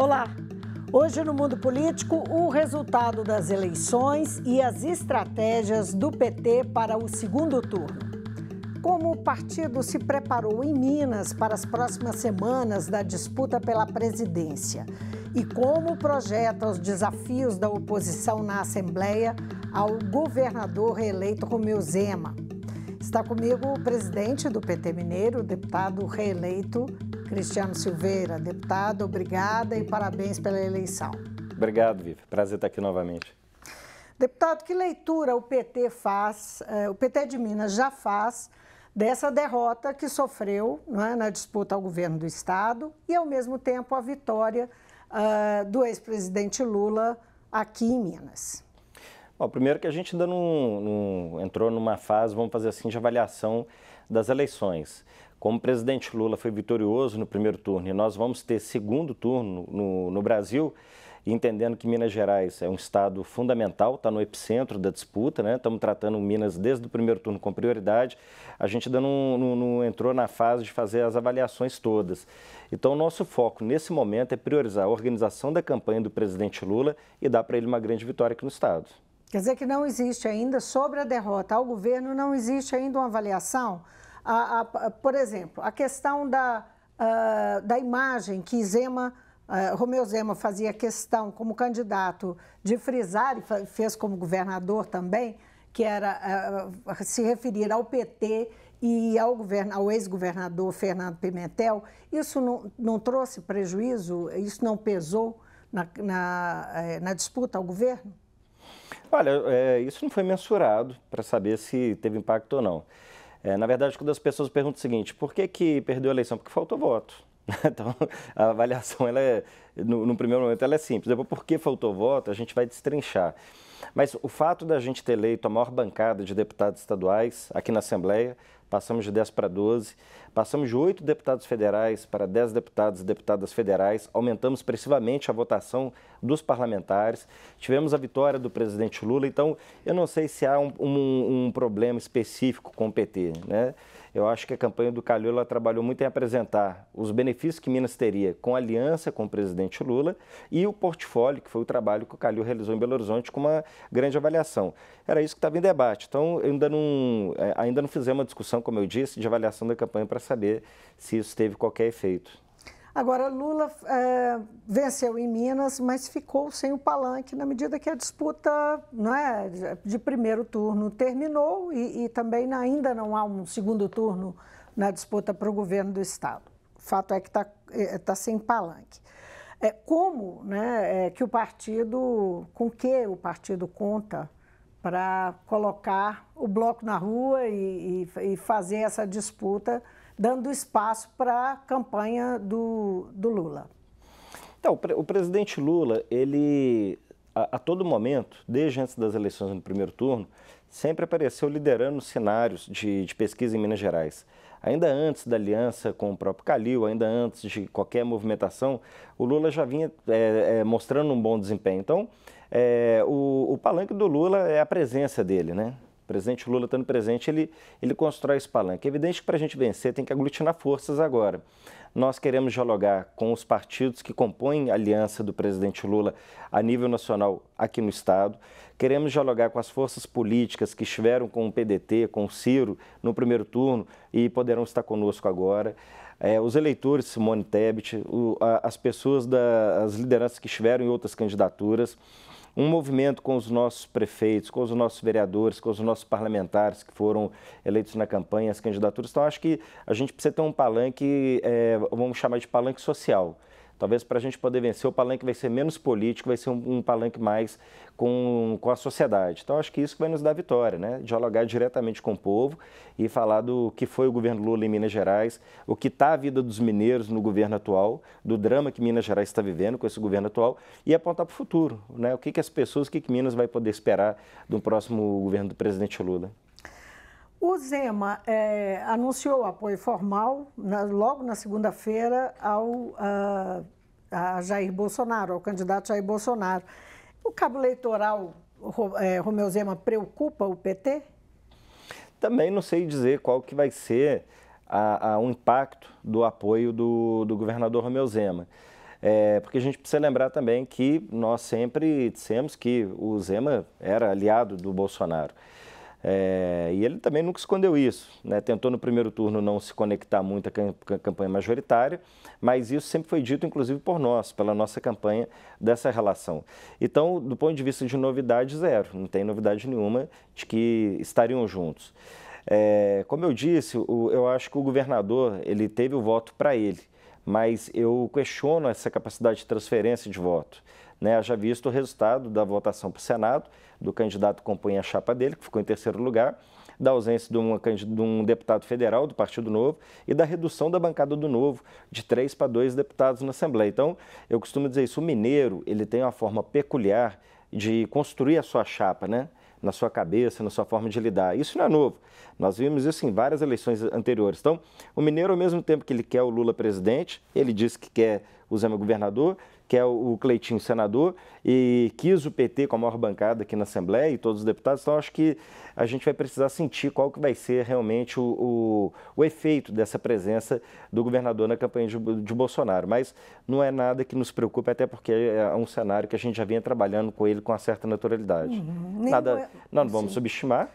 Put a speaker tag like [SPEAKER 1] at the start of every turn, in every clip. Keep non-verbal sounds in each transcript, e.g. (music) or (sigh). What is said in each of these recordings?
[SPEAKER 1] Olá! Hoje no mundo político, o resultado das eleições e as estratégias do PT para o segundo turno. Como o partido se preparou em Minas para as próximas semanas da disputa pela presidência e como projeta os desafios da oposição na Assembleia ao governador reeleito Romeu Zema. Está comigo o presidente do PT Mineiro, o deputado reeleito Cristiano Silveira, deputado, obrigada e parabéns pela eleição.
[SPEAKER 2] Obrigado, Vivi.
[SPEAKER 1] Prazer estar aqui novamente. Deputado, que leitura o PT faz, eh, o PT de Minas já faz dessa derrota que sofreu é, na disputa ao governo do Estado e, ao mesmo tempo, a vitória uh, do ex-presidente Lula aqui em Minas?
[SPEAKER 2] Bom, primeiro que a gente ainda não, não entrou numa fase, vamos fazer assim, de avaliação das eleições. Como o presidente Lula foi vitorioso no primeiro turno e nós vamos ter segundo turno no, no Brasil, entendendo que Minas Gerais é um estado fundamental, está no epicentro da disputa, né? estamos tratando Minas desde o primeiro turno com prioridade, a gente ainda não, não, não entrou na fase de fazer as avaliações todas. Então, o nosso foco nesse momento é priorizar a organização da campanha do presidente Lula e dar para ele uma grande vitória aqui no estado.
[SPEAKER 1] Quer dizer que não existe ainda, sobre a derrota ao governo, não existe ainda uma avaliação? a, a, por exemplo, a questão da, ah, da imagem que Zema, ah, Romeu Zema fazia questão como candidato de frisar, e fez como governador também, que era ah, se referir ao PT e ao, ao ex-governador Fernando Pimentel, isso não, não, trouxe prejuízo? Isso não pesou na, na, eh, na disputa ao governo?
[SPEAKER 2] Olha, é, isso não foi mensurado para saber se teve impacto ou não. É, na verdade, quando as pessoas perguntam o seguinte, por que, que perdeu a eleição? Porque faltou voto. (laughs) Então, a avaliação, ela é, no, no, primeiro momento, ela é simples. Depois, por que faltou voto, a gente vai destrinchar. Mas o fato da gente ter eleito a maior bancada de deputados estaduais aqui na Assembleia passamos de 10 para 12, passamos de 8 deputados federais para 10 deputados e deputadas federais, aumentamos expressivamente a votação dos parlamentares, tivemos a vitória do presidente Lula, então eu não sei se há um, um, um problema específico com o PT, né? Eu acho que a campanha do Calil trabalhou muito em apresentar os benefícios que Minas teria com aliança com o presidente Lula e o portfólio, que foi o trabalho que o Calil realizou em Belo Horizonte com uma grande avaliação. Era isso que estava em debate. Então, ainda não, eh, ainda não fizemos uma discussão, como eu disse, de avaliação da campanha para saber se isso teve qualquer efeito.
[SPEAKER 1] Agora, Lula é, venceu em Minas, mas ficou sem o palanque na medida que a disputa né, de primeiro turno terminou e, e também ainda não há um segundo turno na disputa para o governo do Estado. O fato é que está é, tá sem palanque. É, como né, é, que o partido, com que o partido conta para colocar o bloco na rua e, e, e fazer essa disputa dando espaço para a campanha do, do Lula.
[SPEAKER 2] Então, o presidente Lula, ele a, a, todo momento, desde antes das eleições no primeiro turno, sempre apareceu liderando cenários de, de pesquisa em Minas Gerais. Ainda antes da aliança com o próprio Calil, ainda antes de qualquer movimentação, o Lula já vinha é, é, mostrando um bom desempenho. Então, é, o, o palanque do Lula é a presença dele, né? presidente Lula estando presente, ele, ele constrói esse palanque. É evidente que para a gente vencer tem que aglutinar forças agora. Nós queremos dialogar com os partidos que compõem a aliança do presidente Lula a nível nacional aqui no Estado. Queremos dialogar com as forças políticas que estiveram com o PDT, com o Ciro no primeiro turno e poderão estar conosco agora. É, os eleitores, Simone Tebet, o, a, as pessoas, da, as lideranças que estiveram em outras candidaturas um movimento com os nossos prefeitos, com os nossos vereadores, com os nossos parlamentares que foram eleitos na campanha, as candidaturas. Então, acho que a gente precisa ter um palanque, é, vamos chamar de palanque social. Talvez para a gente poder vencer, o palanque vai ser menos político, vai ser um, um palanque mais com, com a sociedade. Então, acho que isso vai nos dar vitória, né? Dialogar diretamente com o povo e falar do que foi o governo Lula em Minas Gerais, o que está a vida dos mineiros no governo atual, do drama que Minas Gerais está vivendo com esse governo atual e apontar para o futuro, né? O que, que as pessoas, o que, que Minas vai poder esperar do próximo governo do presidente Lula.
[SPEAKER 1] O Zema é, anunciou apoio formal na, logo na segunda-feira ao a, ah, a, Jair Bolsonaro, ao candidato Jair Bolsonaro. O cabo eleitoral é, Romeu Zema preocupa o PT? Também
[SPEAKER 2] não sei dizer qual que vai ser a, a, o impacto do apoio do, do governador Romeu Zema. É, porque a gente precisa lembrar também que nós sempre dissemos que o Zema era aliado do Bolsonaro. É, e ele também nunca escondeu isso. Né? Tentou no primeiro turno não se conectar muito à campanha majoritária, mas isso sempre foi dito, inclusive, por nós, pela nossa campanha dessa relação. Então, do ponto de vista de novidade, zero. Não tem novidade nenhuma de que estariam juntos. É, como eu disse, o, eu acho que o governador ele teve o voto para ele, mas eu questiono essa capacidade de transferência de voto né, haja visto o resultado da votação para o Senado, do candidato que compõe a chapa dele, que ficou em terceiro lugar, da ausência de, uma, de um deputado federal do Partido Novo e da redução da bancada do Novo de três para dois deputados na Assembleia. Então, eu costumo dizer isso, o mineiro ele tem uma forma peculiar de construir a sua chapa, né? na sua cabeça, na sua forma de lidar. Isso não é novo. Nós vimos isso em várias eleições anteriores. Então, o mineiro, ao mesmo tempo que ele quer o Lula presidente, ele diz que quer o Zema governador, que é o Cleitinho senador, e quis o PT com a maior bancada aqui na Assembleia e todos os deputados, então acho que a gente vai precisar sentir qual que vai ser realmente o, o, o efeito dessa presença do governador na campanha de, de, Bolsonaro. Mas não é nada que nos preocupe, até porque é um cenário que a gente já vinha trabalhando com ele com uma certa naturalidade. Uhum. Nada, não, não vamos subestimar,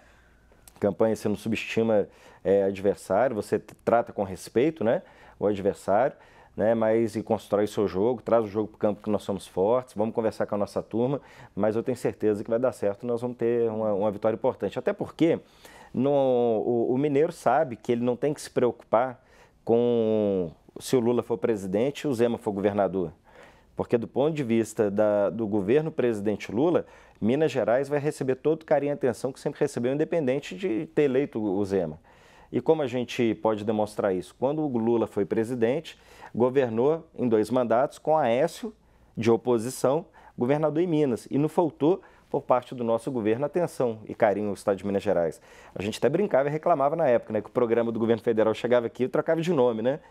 [SPEAKER 2] campanha você não subestima é, adversário, você trata com respeito né, o adversário, né, mas e constrói seu jogo, traz o jogo para o campo que nós somos fortes, vamos conversar com a nossa turma, mas eu tenho certeza que vai dar certo, nós vamos ter uma, uma vitória importante. Até porque no, o, o Mineiro sabe que ele não tem que se preocupar com se o Lula for presidente e o Zema for governador. Porque do ponto de vista da, do governo presidente Lula, Minas Gerais vai receber todo o carinho e atenção que sempre recebeu, independente de ter eleito o Zema. E como a gente pode demonstrar isso? Quando o Lula foi presidente, Governou em dois mandatos com Aécio, de oposição, governador em Minas. E não faltou, por parte do nosso governo, atenção e carinho ao Estado de Minas Gerais. A gente até brincava e reclamava na época, né? Que o programa do governo federal chegava aqui e trocava de nome, né?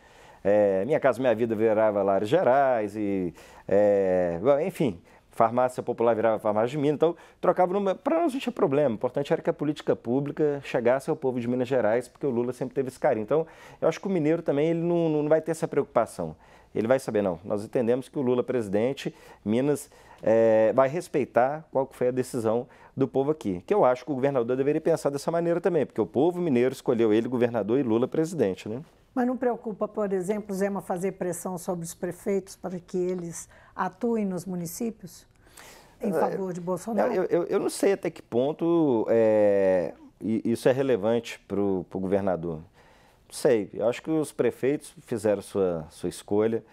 [SPEAKER 2] É, minha Casa Minha Vida virava Lares Gerais e... É, enfim, farmácia popular virava farmácia de Minas, então trocava Para nós não tinha problema, o importante era que a política pública chegasse ao povo de Minas Gerais, porque o Lula sempre teve esse carinho. Então, eu acho que o mineiro também ele não, não vai ter essa preocupação. Ele vai saber, não, nós entendemos que o Lula presidente, Minas é, vai respeitar qual foi a decisão do povo aqui. Que eu acho que o governador deveria pensar dessa maneira também, porque o povo mineiro escolheu ele governador e Lula presidente, né?
[SPEAKER 1] Mas não preocupa, por exemplo, Zema fazer pressão sobre os prefeitos para que eles atuem nos municípios em é, favor de Bolsonaro? Eu, eu, eu não
[SPEAKER 2] sei até que ponto é, isso é relevante para o governador. Não sei, eu acho que os prefeitos fizeram sua, sua escolha,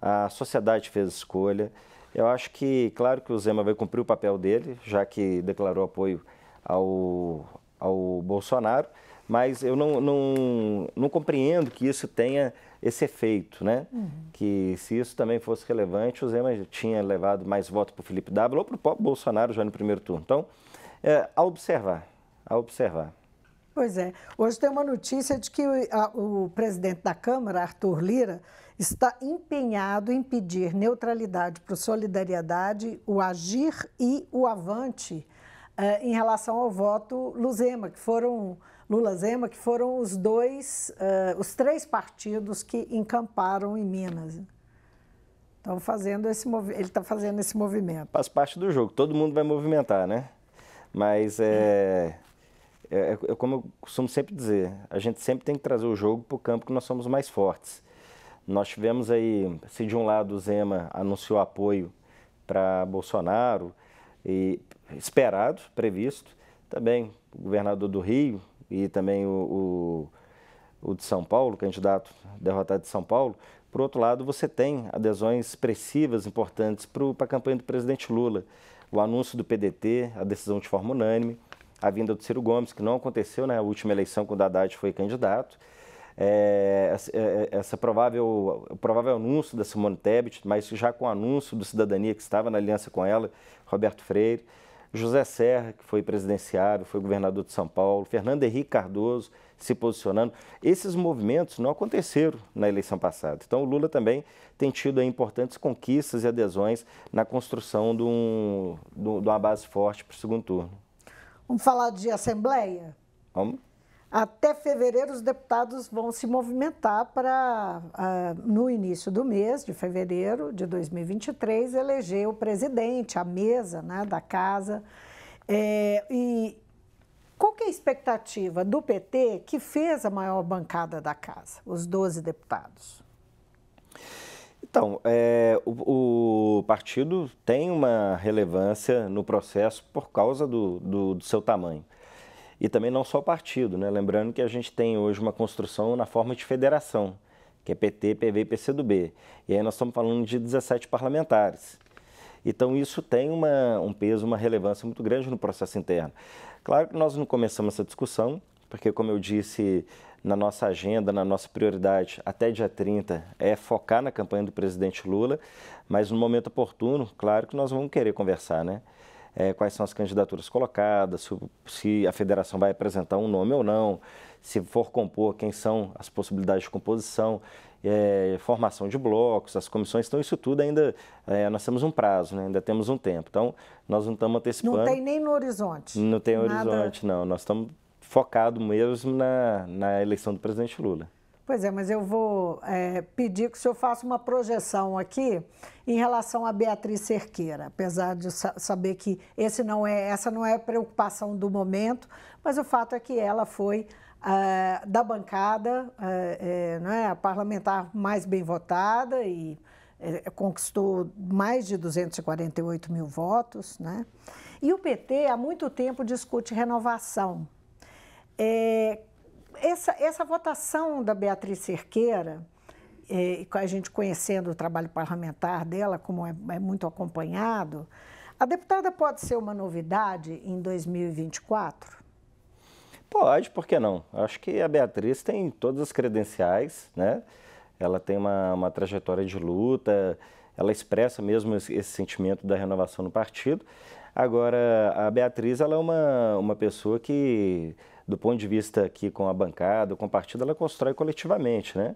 [SPEAKER 2] a sociedade fez a escolha. Eu acho que, claro que o Zema vai cumprir o papel dele, já que declarou apoio ao, ao Bolsonaro mas eu não, não, não compreendo que isso tenha esse efeito, né? Uhum. Que se isso também fosse relevante, o Zema tinha levado mais votos para o Felipe W ou para o próprio Bolsonaro já no primeiro turno. Então, é, a observar, a observar.
[SPEAKER 1] Pois é. Hoje tem uma notícia de que o, a, o presidente da Câmara, Arthur Lira, está empenhado em pedir neutralidade para o Solidariedade, o Agir e o Avante é, em relação ao voto Luzema, que foram Lula Zema, que foram os dois, uh, os três partidos que encamparam em Minas. Estão fazendo esse ele está fazendo esse movimento.
[SPEAKER 2] Faz parte do jogo, todo mundo vai movimentar, né? Mas é, é, é, é como eu costumo sempre dizer, a gente sempre tem que trazer o jogo para o campo que nós somos mais fortes. Nós tivemos aí, se de um lado o Zema anunciou apoio para Bolsonaro, e esperado, previsto, também o governador do Rio, e também o, o, o de São Paulo, candidato derrotado de São Paulo, por outro lado, você tem adesões expressivas importantes para a campanha do presidente Lula. O anúncio do PDT, a decisão de forma unânime, a vinda do Ciro Gomes, que não aconteceu na né? última eleição quando Haddad foi candidato. É, essa é, é, provável, provável anúncio da Simone Tebet, mas já com o anúncio do Cidadania que estava na aliança com ela, Roberto Freire. José Serra, que foi presidenciário, foi governador de São Paulo, Fernando Henrique Cardoso se posicionando. Esses movimentos não aconteceram na eleição passada. Então, o Lula também tem tido aí, importantes conquistas e adesões na construção de, um, de uma base forte para o segundo turno.
[SPEAKER 1] Vamos falar de Assembleia? Vamos. Até fevereiro, os deputados vão se movimentar para, ah, no início do mês de fevereiro de 2023, eleger o presidente, a mesa né, da casa. É, e qual que é a expectativa do PT que fez a maior bancada da casa, os 12 deputados?
[SPEAKER 2] Então, é, o, o, partido tem uma relevância no processo por causa do, do, do seu tamanho e também não só o partido, né? Lembrando que a gente tem hoje uma construção na forma de federação, que é PT, PV e PCdoB. E aí nós estamos falando de 17 parlamentares. Então isso tem uma, um peso, uma relevância muito grande no processo interno. Claro que nós não começamos essa discussão, porque como eu disse, na nossa agenda, na nossa prioridade até dia 30 é focar na campanha do presidente Lula, mas no momento oportuno, claro que nós vamos querer conversar, né? é, quais são as candidaturas colocadas, se a federação vai apresentar um nome ou não, se for compor, quem são as possibilidades de composição, é, formação de blocos, as comissões, então isso tudo ainda, é, nós temos um prazo, né? ainda temos um tempo. Então, nós não estamos antecipando. Não tem
[SPEAKER 1] nem no horizonte.
[SPEAKER 2] Não tem Nada. horizonte, não. Nós estamos focados mesmo na, na eleição do presidente Lula.
[SPEAKER 1] Pois é, mas eu vou é, pedir que o senhor faça uma projeção aqui em relação a Beatriz Cerqueira, apesar de saber que esse não é, essa não é a preocupação do momento, mas o fato é que ela foi é, da bancada, ah, é, a parlamentar mais bem votada e é, conquistou mais de 248 mil votos. Né? E o PT há muito tempo discute renovação. É, essa, essa votação da Beatriz Cerqueira, e é, a gente conhecendo o trabalho parlamentar dela, como é, é muito acompanhado, a deputada pode ser uma novidade em 2024?
[SPEAKER 2] Pode, por que não? Acho que a Beatriz tem todas as credenciais, né? Ela tem uma, uma trajetória de luta, ela expressa mesmo esse sentimento da renovação no partido. Agora, a Beatriz ela é uma, uma pessoa que do ponto de vista aqui com a bancada, com o partido, ela constrói coletivamente, né?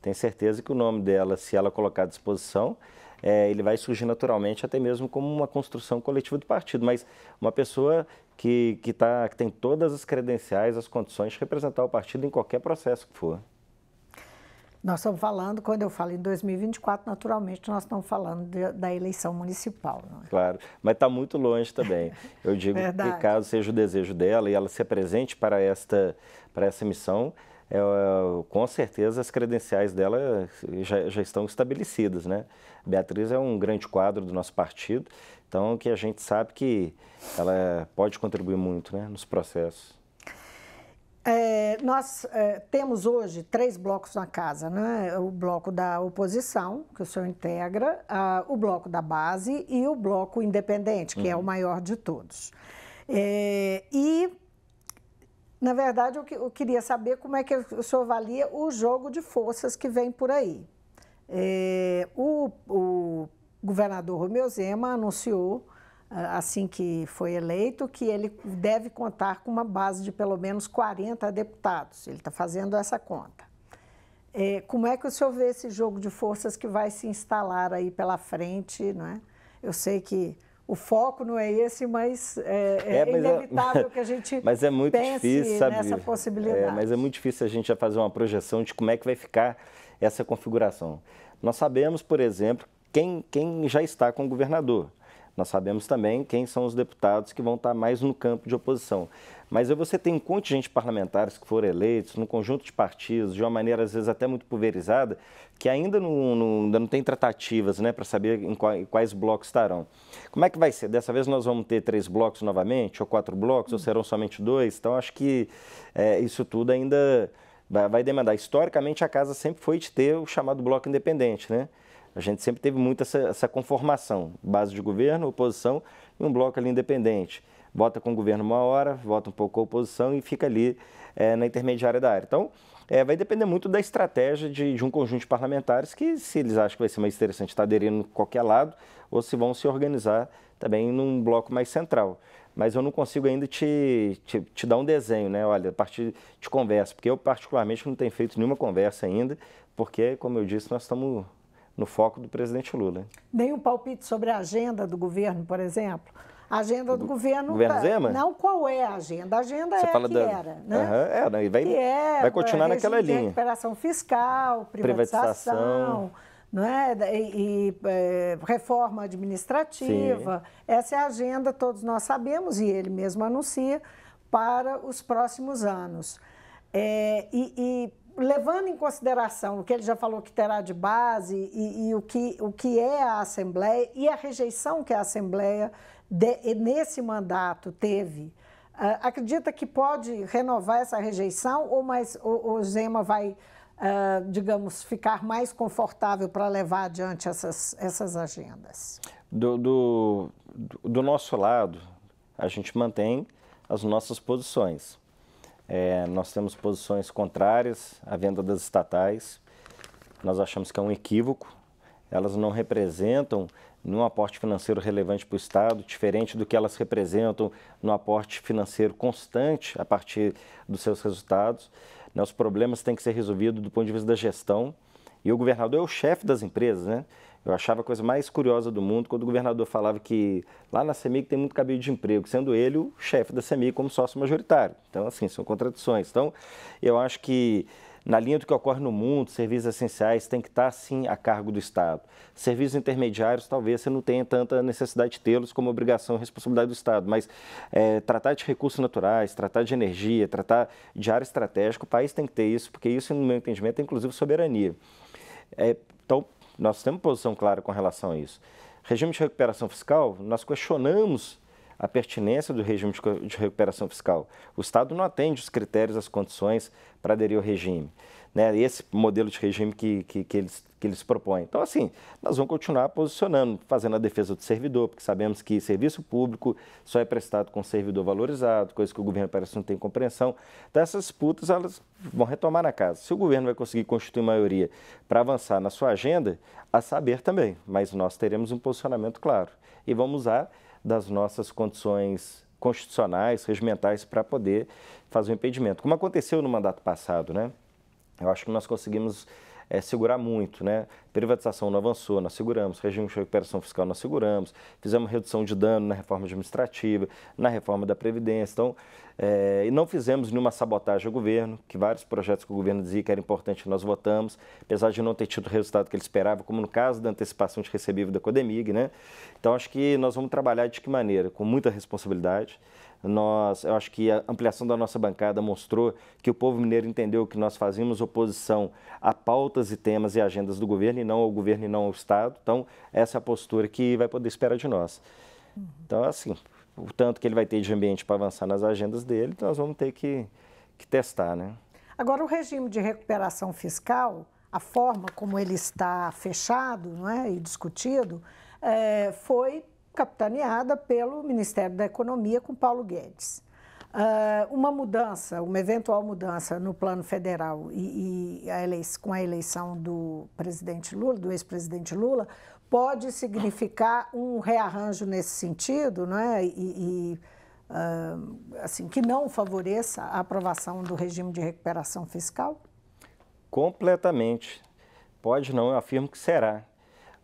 [SPEAKER 2] Tenho certeza que o nome dela, se ela colocar à disposição, é, ele vai surgir naturalmente, até mesmo como uma construção coletiva do partido. Mas uma pessoa que, que, tá, que tem todas as credenciais, as condições de representar o partido em qualquer processo que for.
[SPEAKER 1] Nós estamos falando, quando eu falo em 2024, naturalmente nós estamos falando de, da eleição municipal.
[SPEAKER 2] É? Claro, mas está muito longe também. Eu (laughs) digo que caso seja o desejo dela e ela se apresente para esta, para essa missão, é, com certeza as credenciais dela já, já estão estabelecidas. Né? Beatriz é um grande quadro do nosso partido, então que a gente sabe que ela pode contribuir muito né, nos processos.
[SPEAKER 1] É, nós é, temos hoje três blocos na casa, né? O bloco da oposição, que o senhor integra, a, o bloco da base e o bloco independente, que uhum. é o uhum. maior de todos. É, e, na verdade, eu, eu, queria saber como é que o senhor avalia o jogo de forças que vem por aí. É, o, o governador Romeu Zema anunciou assim que foi eleito, que ele deve contar com uma base de pelo menos 40 deputados. Ele está fazendo essa conta. É, como é que o senhor vê esse jogo de forças que vai se instalar aí pela frente? Não é? Eu sei que o foco não é esse, mas é, é, é mas é- inevitável que a (laughs) gente mas é muito pense difícil, sabe? nessa é, possibilidade. mas
[SPEAKER 2] é muito difícil a gente já fazer uma projeção de como é que vai ficar essa configuração. Nós sabemos, por exemplo, quem, quem já está com o governador. Nós sabemos também quem são os deputados que vão estar mais no campo de oposição. Mas aí você tem um contingente de parlamentares que foram eleitos, num conjunto de partidos, de uma maneira às vezes até muito pulverizada, que ainda não, não, ainda não tem tratativas né, para saber em quais, em quais, blocos estarão. Como é que vai ser? Dessa vez nós vamos ter três blocos novamente, ou quatro blocos, ou serão somente dois? Então acho que é, isso tudo ainda vai, vai demandar. Historicamente, a casa sempre foi de ter o chamado bloco independente, né? A gente sempre teve muito essa, essa conformação, base de governo, oposição e um bloco ali independente. Vota com o governo uma hora, vota um pouco com a oposição e fica ali é, na intermediária da área. Então, é, vai depender muito da estratégia de, de, um conjunto de parlamentares que, se eles acham que vai ser mais interessante estar aderindo a qualquer lado, ou se vão se organizar também num bloco mais central. Mas eu não consigo ainda te, te, te dar um desenho, né? Olha, a partir de conversa, porque eu particularmente não tenho feito nenhuma conversa ainda, porque, como eu disse, nós estamos no foco do presidente Lula.
[SPEAKER 1] Nem um palpite sobre a agenda do governo, por exemplo? A agenda do, do governo. Governo tá, Zema? Não qual é a agenda. A agenda Você é fala que da... era, né?
[SPEAKER 2] é, não, e vai, que é, vai continuar naquela linha.
[SPEAKER 1] Recuperação fiscal, privatização, privatização. Não é? e, e é, reforma administrativa. Sim. Essa é a agenda, todos nós sabemos, e ele mesmo anuncia, para os próximos anos. É, e, e levando em consideração o que ele já falou que terá de base e, e o, que, o que é a Assembleia e a rejeição que a Assembleia de, nesse mandato teve, uh, acredita que pode renovar essa rejeição ou mais o, o Zema vai, uh, digamos, ficar mais confortável para levar adiante essas, essas agendas?
[SPEAKER 2] Do, do, do nosso lado, a gente mantém as nossas posições. É, nós temos posições contrárias à venda das estatais. Nós achamos que é um equívoco. Elas não representam num aporte financeiro relevante para o Estado, diferente do que elas representam no aporte financeiro constante a partir dos seus resultados. Né, os problemas têm que ser resolvidos do ponto de vista da gestão. E o governador é o chefe das empresas, né? Eu achava a coisa mais curiosa do mundo quando o governador falava que lá na CEMIG tem muito cabelo de emprego, sendo ele o chefe da CEMIG como sócio majoritário. Então, assim, são contradições. Então, eu acho que na linha do que ocorre no mundo, serviços essenciais têm que estar, sim, a cargo do Estado. Serviços intermediários, talvez você não tenha tanta necessidade de tê-los como obrigação e responsabilidade do Estado, mas é, tratar de recursos naturais, tratar de energia, tratar de área estratégica, o país tem que ter isso, porque isso, no meu entendimento, é inclusive soberania. É, nós temos posição clara com relação a isso. Regime de recuperação fiscal, nós questionamos a pertinência do regime de recuperação fiscal. O Estado não atende os critérios, as condições para aderir ao regime né, esse modelo de regime que, que, que, eles, que eles propõem. Então, assim, nós vamos continuar posicionando, fazendo a defesa do servidor, porque sabemos que serviço público só é prestado com servidor valorizado, coisa que o governo parece não tem compreensão. Então, essas disputas elas vão retomar na casa. Se o governo vai conseguir constituir maioria para avançar na sua agenda, a saber também, mas nós teremos um posicionamento claro e vamos usar das nossas condições constitucionais, regimentais, para poder fazer o um impedimento, como aconteceu no mandato passado, né? Eu acho que nós conseguimos é, segurar muito, né? Privatização não avançou, nós seguramos, regime de recuperação fiscal nós seguramos, fizemos redução de dano na reforma administrativa, na reforma da Previdência. Então, é, e não fizemos nenhuma sabotagem ao governo, que vários projetos que o governo dizia que era importante nós votamos, apesar de não ter tido o resultado que ele esperava, como no caso da antecipação de recebível da Codemig, né? Então, acho que nós vamos trabalhar de que maneira? Com muita responsabilidade nós, eu acho que a ampliação da nossa bancada mostrou que o povo mineiro entendeu que nós fazíamos oposição a pautas e temas e agendas do governo e não ao governo e não ao Estado. Então, essa é a postura que vai poder esperar de nós. Uhum. Então, assim, o tanto que ele vai ter de ambiente para avançar nas agendas dele, nós vamos ter que, que testar, né?
[SPEAKER 1] Agora, o regime de recuperação fiscal, a forma como ele está fechado não é, e discutido, é, foi capitaneada pelo Ministério da Economia com Paulo Guedes. Uh, uma mudança, uma eventual mudança no plano federal e, e a eleição, com a eleição do presidente Lula, do ex-presidente Lula, pode significar um rearranjo nesse sentido, não é? E, e uh, assim que não favoreça a aprovação do regime de recuperação fiscal?
[SPEAKER 2] Completamente. Pode não, eu afirmo que será.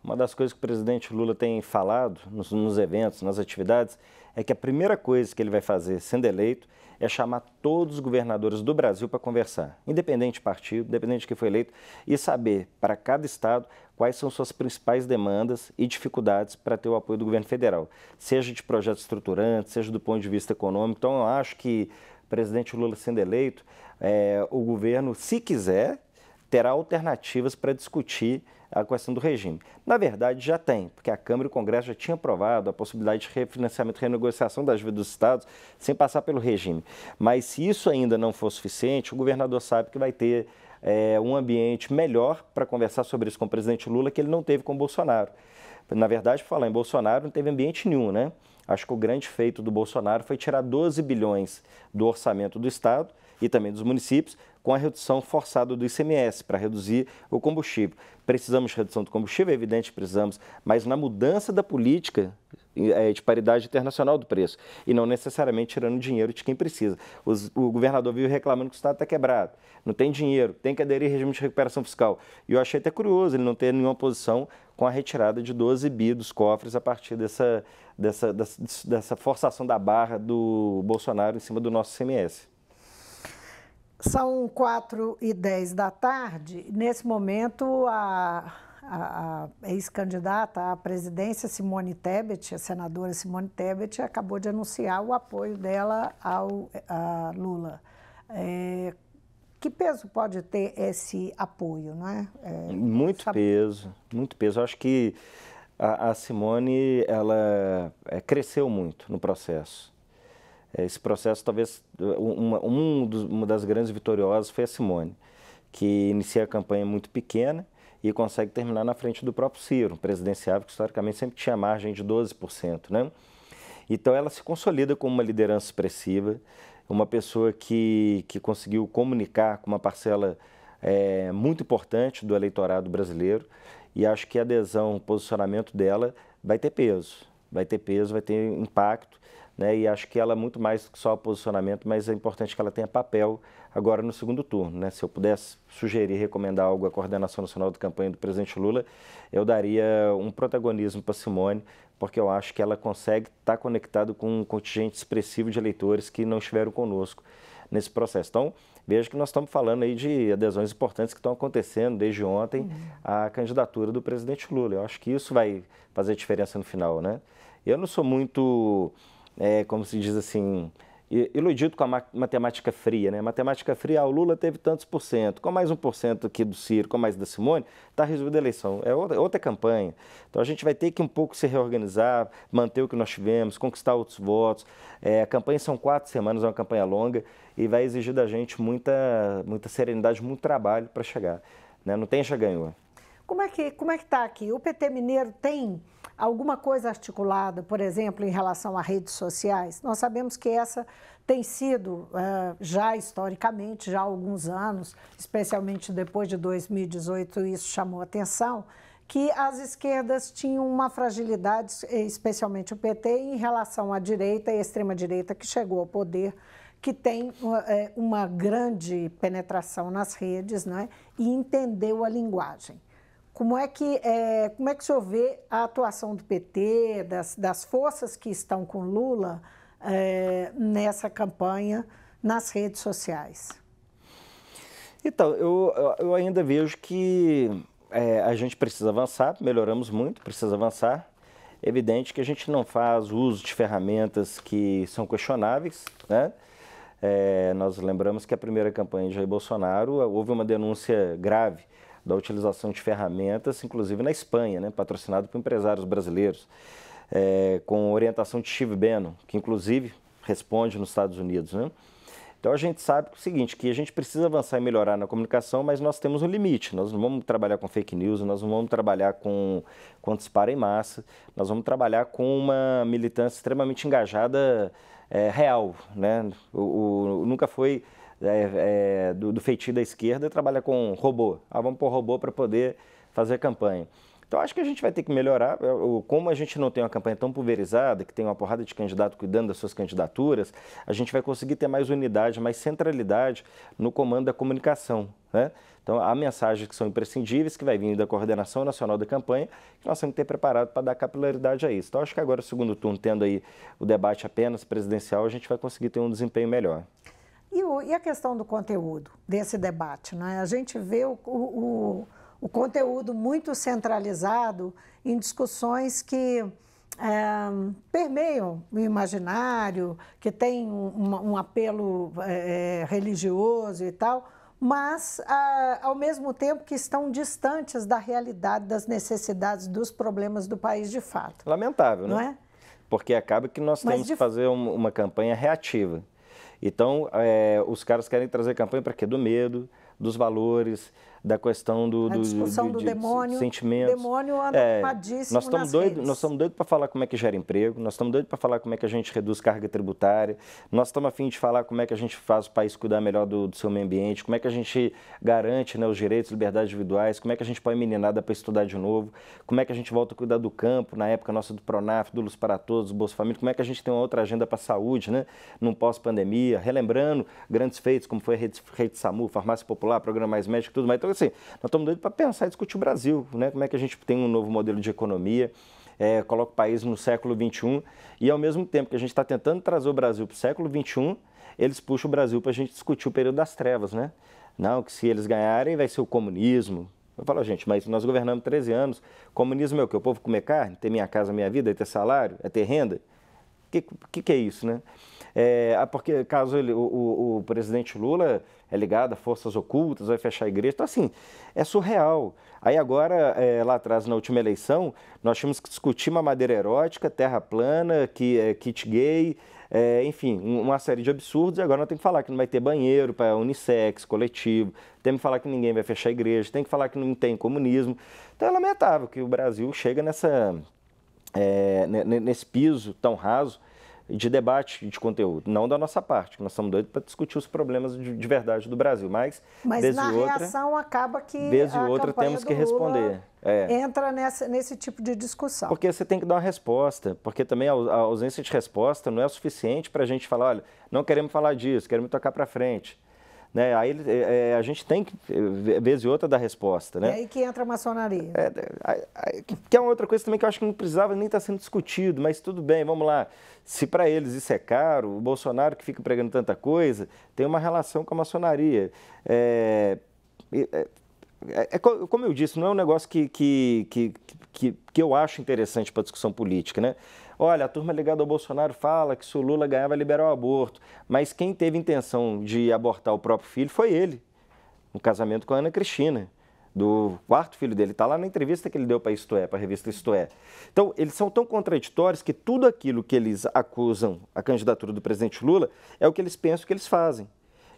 [SPEAKER 2] Uma das coisas que o presidente Lula tem falado nos, nos, eventos, nas atividades, é que a primeira coisa que ele vai fazer sendo eleito é chamar todos os governadores do Brasil para conversar, independente de partido, independente de quem foi eleito, e saber para cada estado quais são suas principais demandas e dificuldades para ter o apoio do governo federal, seja de projetos estruturantes, seja do ponto de vista econômico. Então, eu acho que presidente Lula sendo eleito, é, o governo, se quiser, terá alternativas para discutir a questão do regime. Na verdade, já tem, porque a Câmara e o Congresso já tinham aprovado a possibilidade de refinanciamento e renegociação das dívidas dos estados sem passar pelo regime. Mas se isso ainda não for suficiente, o governador sabe que vai ter é, um ambiente melhor para conversar sobre isso com o presidente Lula, que ele não teve com o Bolsonaro. Na verdade, falar em Bolsonaro não teve ambiente nenhum, né? Acho que o grande feito do Bolsonaro foi tirar 12 bilhões do orçamento do Estado e também dos municípios com a redução forçada do ICMS para reduzir o combustível. Precisamos de redução do combustível, é evidente que precisamos, mas na mudança da política é, de paridade internacional do preço e não necessariamente tirando dinheiro de quem precisa. Os, o governador vive reclamando que o Estado está quebrado, não tem dinheiro, tem que aderir ao regime de recuperação fiscal. E eu achei até curioso ele não ter nenhuma posição com a retirada de 12 bi dos cofres a partir dessa, dessa, dessa, dessa forçação da barra do Bolsonaro em cima do nosso CMS.
[SPEAKER 1] São 4 e 10 da tarde. Nesse momento, a, a, a ex-candidata à presidência, Simone Tebet, a senadora Simone Tebet, acabou de anunciar o apoio dela ao Lula. É, que peso pode ter esse apoio, não é? é
[SPEAKER 2] muito sabe... peso, muito peso. acho que a, a Simone ela é, cresceu muito no processo. É, esse processo, talvez uma, um dos, uma das grandes vitoriosas foi a Simone, que inicia a campanha muito pequena e consegue terminar na frente do próprio Ciro, presidenciável que historicamente sempre tinha margem de 12%. Né? Então ela se consolida como uma liderança expressiva, uma pessoa que, que conseguiu comunicar com uma parcela é, muito importante do eleitorado brasileiro e acho que a adesão, o posicionamento dela vai ter peso, vai ter peso, vai ter impacto né? E acho que ela é muito mais que só posicionamento, mas é importante que ela tenha papel agora no segundo turno, né? Se eu pudesse sugerir, recomendar algo à coordenação nacional de campanha do presidente Lula, eu daria um protagonismo para Simone, porque eu acho que ela consegue estar tá conectado com um contingente expressivo de eleitores que não estiveram conosco nesse processo. Então, veja que nós estamos falando aí de adesões importantes que estão acontecendo desde ontem uhum. à candidatura do presidente Lula. Eu acho que isso vai fazer diferença no final, né? Eu não sou muito é, como se diz assim, iludido com a matemática fria, né? Matemática fria, o Lula teve tantos por cento, com mais um por cento aqui do Ciro, com mais da Simone, está resolvida a eleição. É outra, outra, campanha. Então a gente vai ter que um pouco se reorganizar, manter o que nós tivemos, conquistar outros votos. É, a campanha são quatro semanas, é uma campanha longa e vai exigir da gente muita, muita serenidade, muito trabalho para chegar. Né? Não tem já ganhou.
[SPEAKER 1] Como é que como é que está aqui? O PT Mineiro tem alguma coisa articulada, por exemplo, em relação a redes sociais, nós sabemos que essa tem sido, eh, já historicamente, já há alguns anos, especialmente depois de 2018, isso chamou atenção, que as esquerdas tinham uma fragilidade, eh, especialmente o PT, em relação à direita e extrema-direita que chegou ao poder, que tem eh, uma grande penetração nas redes né, e entendeu a linguagem. Como é que, é, como é que o senhor vê a atuação do PT, das, das forças que estão com Lula é, nessa campanha nas redes sociais?
[SPEAKER 2] Então, eu, eu ainda vejo que é, a gente precisa avançar, melhoramos muito, precisa avançar. É evidente que a gente não faz uso de ferramentas que são questionáveis, né? É, nós lembramos que a primeira campanha de Jair Bolsonaro houve uma denúncia grave da utilização de ferramentas, inclusive na Espanha, né, patrocinado por empresários brasileiros, é, com orientação de Steve Bannon, que inclusive responde nos Estados Unidos. Né? Então a gente sabe é o seguinte, que a gente precisa avançar e melhorar na comunicação, mas nós temos um limite. Nós não vamos trabalhar com fake news, nós não vamos trabalhar com, com disparo em massa, nós vamos trabalhar com uma militância extremamente engajada é, real. Né? O, o, nunca foi é, é, do, do da esquerda trabalha com robô. Ah, vamos pôr robô para poder fazer campanha. Então acho que a gente vai ter que melhorar. É, como a gente não tem uma campanha tão pulverizada, que tem uma porrada de candidato cuidando das suas candidaturas, a gente vai conseguir ter mais unidade, mais centralidade no comando da comunicação. Né? Então há mensagens que são imprescindíveis, que vai vir da coordenação nacional da campanha, que nós temos que ter preparado para dar capilaridade a isso. Então acho que agora, segundo turno, tendo aí o debate apenas presidencial, a gente vai conseguir ter um desempenho melhor.
[SPEAKER 1] E, o, e a questão do conteúdo desse debate? Né? A gente vê o, o, o conteúdo muito centralizado em discussões que é, permeiam o imaginário, que tem um, um apelo é, religioso e tal, mas ah, ao mesmo tempo que estão distantes da realidade, das necessidades, dos problemas do país de fato.
[SPEAKER 2] Lamentável, né? Não é? Porque acaba que nós temos de... que fazer uma campanha reativa. Então, é, os caras querem trazer campanha para quê? Do medo, dos valores, da questão do, do, discussão do, do demônio, sentimentos.
[SPEAKER 1] demônio anda é, nós estamos doidos, nós estamos
[SPEAKER 2] doidos para falar como é que gera emprego, nós estamos doidos para falar como é que a gente reduz carga tributária, nós estamos afim de falar como é que a gente faz o país cuidar melhor do, do seu meio ambiente, como é que a gente garante né, os direitos, liberdades individuais, como é que a gente põe meninada para estudar de novo, como é que a gente volta a cuidar do campo, na época nossa do Pronaf, do Luz para Todos, do Bolsa Família, como é que a gente tem uma outra agenda para a saúde, né, num pós-pandemia, relembrando grandes feitos como foi a Rede, Rede SAMU, Farmácia Popular, Programa Mais Médico, tudo mais. Então, assim, nós estamos doidos para pensar e discutir o Brasil, né? Como é que a gente tem um novo modelo de economia, é, coloca o país no século XXI e ao mesmo tempo que a gente está tentando trazer o Brasil para o século XXI, eles puxam o Brasil para a gente discutir o período das trevas, né? Não, que se eles ganharem vai ser o comunismo. Eu falo, gente, mas nós governamos 13 anos. Comunismo é o quê? O povo comer carne, ter minha casa, minha vida, é ter salário, é ter renda? O que, que, que, é isso, né? É, ah, porque caso ele, o, o, o presidente Lula é ligado a forças ocultas, vai fechar a igreja. Então, assim, é surreal. Aí agora, é, lá atrás, na última eleição, nós tínhamos que discutir uma madeira erótica, terra plana, que, é, kit gay, é, enfim, uma série de absurdos. E agora nós temos que falar que não vai ter banheiro para unissex, coletivo. Temos que falar que ninguém vai fechar a igreja. Tem que falar que não tem comunismo. Então é lamentável que o Brasil chega nessa, é, nesse piso tão raso de debate de conteúdo, não da nossa parte, que nós estamos doidos para discutir os problemas de, de, verdade do Brasil, mas... Mas vez na outra, reação
[SPEAKER 1] acaba que vez a outra temos que responder. É. Entra nessa, nesse tipo de discussão.
[SPEAKER 2] Porque você tem que dar uma resposta, porque também a, ausência de resposta não é o suficiente para a gente falar, olha, não queremos falar disso, queremos tocar para frente. Né? Aí é, é, a gente tem que, é, vez e outra, dar resposta. Né? E
[SPEAKER 1] aí que entra a maçonaria. É, é que
[SPEAKER 2] é uma outra coisa também que eu acho que não precisava nem estar tá sendo discutido, mas tudo bem, vamos lá. Se para eles isso é caro, o Bolsonaro que fica pregando tanta coisa, tem uma relação com a maçonaria. É, é, como eu disse, não é um negócio que, que, que, que, que eu acho interessante para discussão política. Né? Olha, a turma ligada ao Bolsonaro fala que se o Lula ganhar vai liberar o aborto. Mas quem teve intenção de abortar o próprio filho foi ele, no casamento com a Ana Cristina, do quarto filho dele. Está lá na entrevista que ele deu para Isto É, para a revista Isto É. Então, eles são tão contraditórios que tudo aquilo que eles acusam a candidatura do presidente Lula é o que eles pensam que eles fazem.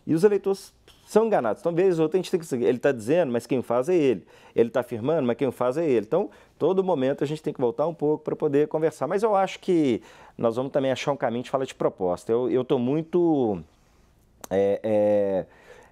[SPEAKER 2] E os eleitores são enganados. Então, vez ou outra, a gente tem que seguir. Ele está dizendo, mas quem faz é ele. Ele está afirmando, mas quem faz é ele. Então, todo momento a gente tem que voltar um pouco para poder conversar. Mas eu acho que nós vamos também achar um caminho de fala de proposta. Eu estou muito. É, é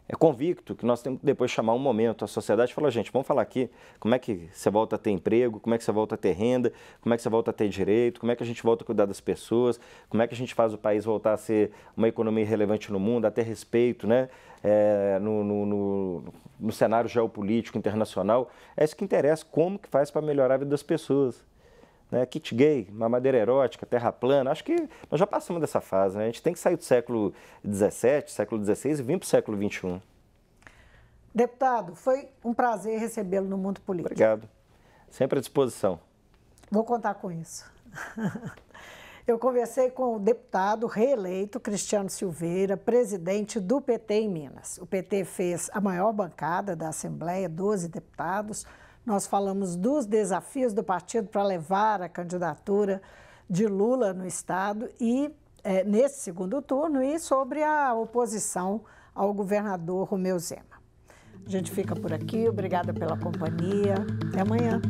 [SPEAKER 2] é convicto que nós temos que depois chamar um momento a sociedade e falar, gente, vamos falar aqui como é que você volta a ter emprego, como é que você volta a ter renda, como é que você volta a ter direito, como é que a gente volta a cuidar das pessoas, como é que a gente faz o país voltar a ser uma economia relevante no mundo, a ter respeito né, é, no, no, no, no cenário geopolítico internacional. É isso que interessa, como que faz para melhorar a vida das pessoas né? kit gay, mamadeira erótica, terra plana. Acho que nós já passamos dessa fase. Né? A gente tem que sair do século XVII, século XVI e vir para o século XXI.
[SPEAKER 1] Deputado, foi um prazer recebê-lo no Mundo Político.
[SPEAKER 2] Obrigado. Sempre à disposição.
[SPEAKER 1] Vou contar com isso. (laughs) Eu conversei com o deputado reeleito Cristiano Silveira, presidente do PT em Minas. O PT fez a maior bancada da Assembleia, 12 deputados. Nós falamos dos desafios do partido para levar a candidatura de Lula no Estado e é, nesse segundo turno e sobre a oposição ao governador Romeu Zema. A gente fica por aqui, obrigada pela companhia. Até amanhã.